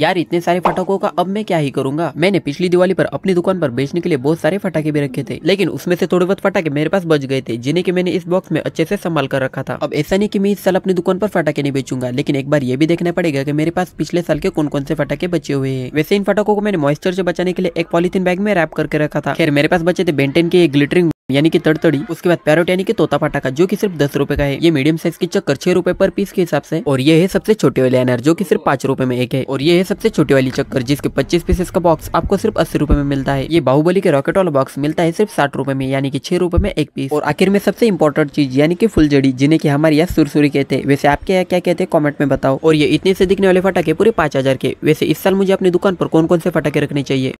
यार इतने सारे फटाकों का अब मैं क्या ही करूंगा मैंने पिछली दिवाली पर अपनी दुकान पर बेचने के लिए बहुत सारे फटाके भी रखे थे लेकिन उसमें से थोड़े बहुत फटाके मेरे पास बच गए थे जिन्हें कि मैंने इस बॉक्स में अच्छे से संभाल कर रखा था अब ऐसा नहीं कि मैं इस साल अपनी दुकान पर फटाके नहीं बेचूंगा लेकिन एक बार ये भी देखना पड़ेगा की मेरे पास पिछले साल के कौन कौन से फटाके बचे हुए हैं वैसे इन फटाकों को मैंने मॉइस्चर से बचाने के लिए एक पॉलिथिन बैग में रैप करके रखा था खैर मेरे पास बचे थे बेंटेन के ग्लिटरिंग यानी कि तड़तड़ी उसके बाद पैरोट यानी कि तोता पटाखा जो कि सिर्फ दस रुपए का है ये मीडियम साइज की चक्कर छह रुपए पर पीस के हिसाब से और ये है सबसे छोटे वाले अनार जो कि सिर्फ पांच रुपए में एक है और ये है सबसे छोटी वाली चक्कर जिसके पच्चीस पीसेस का बॉक्स आपको सिर्फ अस्सी रुपए में मिलता है ये बाहुबली के रॉकेट वाला बॉक्स मिलता है सिर्फ साठ रुपए में यानी कि छह रुपए में एक पीस और आखिर में सबसे इंपॉर्टेंट चीज यानी कि जड़ी जिन्हें की हमारे यहाँ सुरसुरी कहते हैं वैसे आपके यहाँ क्या कहते हैं कॉमेंट में बताओ और ये इतने से दिखने वाले फटाके पूरे पांच के वैसे इस साल मुझे अपनी दुकान पर कौन कौन से फटाके रखने चाहिए